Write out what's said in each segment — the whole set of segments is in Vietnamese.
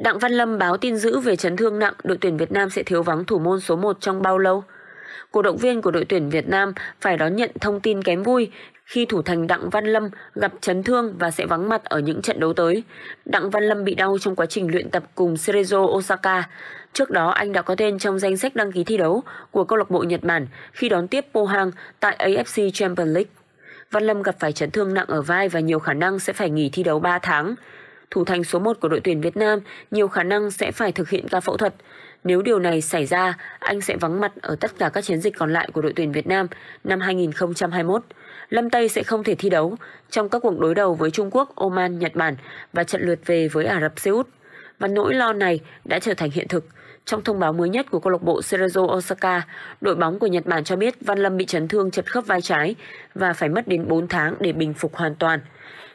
Đặng Văn Lâm báo tin dữ về chấn thương nặng, đội tuyển Việt Nam sẽ thiếu vắng thủ môn số 1 trong bao lâu? Cổ động viên của đội tuyển Việt Nam phải đón nhận thông tin kém vui khi thủ thành Đặng Văn Lâm gặp chấn thương và sẽ vắng mặt ở những trận đấu tới. Đặng Văn Lâm bị đau trong quá trình luyện tập cùng Cerezo Osaka. Trước đó anh đã có tên trong danh sách đăng ký thi đấu của câu lạc bộ Nhật Bản khi đón tiếp Pohang tại AFC Champions League. Văn Lâm gặp phải chấn thương nặng ở vai và nhiều khả năng sẽ phải nghỉ thi đấu 3 tháng thủ thành số 1 của đội tuyển Việt Nam nhiều khả năng sẽ phải thực hiện ca phẫu thuật. Nếu điều này xảy ra, anh sẽ vắng mặt ở tất cả các chiến dịch còn lại của đội tuyển Việt Nam năm 2021. Lâm Tây sẽ không thể thi đấu trong các cuộc đối đầu với Trung Quốc, Oman, Nhật Bản và trận lượt về với Ả Rập Xê Út. Và nỗi lo này đã trở thành hiện thực. Trong thông báo mới nhất của câu lạc bộ Cerezo Osaka, đội bóng của Nhật Bản cho biết Văn Lâm bị chấn thương chật khớp vai trái và phải mất đến 4 tháng để bình phục hoàn toàn.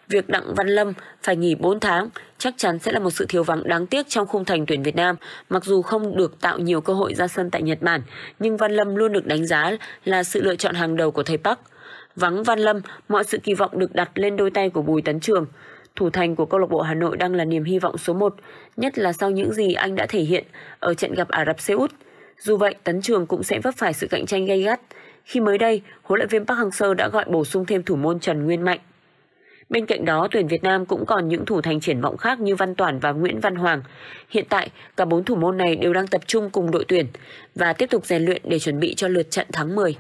Việc Đặng Văn Lâm phải nghỉ 4 tháng chắc chắn sẽ là một sự thiếu vắng đáng tiếc trong khung thành tuyển Việt Nam. Mặc dù không được tạo nhiều cơ hội ra sân tại Nhật Bản, nhưng Văn Lâm luôn được đánh giá là sự lựa chọn hàng đầu của thầy Park. Vắng Văn Lâm, mọi sự kỳ vọng được đặt lên đôi tay của Bùi Tấn Trường. Thủ thành của câu lạc bộ Hà Nội đang là niềm hy vọng số 1, nhất là sau những gì anh đã thể hiện ở trận gặp Ả Rập Xê Út. Dù vậy, Tấn Trường cũng sẽ vấp phải sự cạnh tranh gay gắt khi mới đây, huấn luyện viên Park Hang-seo đã gọi bổ sung thêm thủ môn Trần Nguyên Mạnh. Bên cạnh đó, tuyển Việt Nam cũng còn những thủ thành triển vọng khác như Văn Toàn và Nguyễn Văn Hoàng. Hiện tại, cả bốn thủ môn này đều đang tập trung cùng đội tuyển và tiếp tục rèn luyện để chuẩn bị cho lượt trận tháng 10.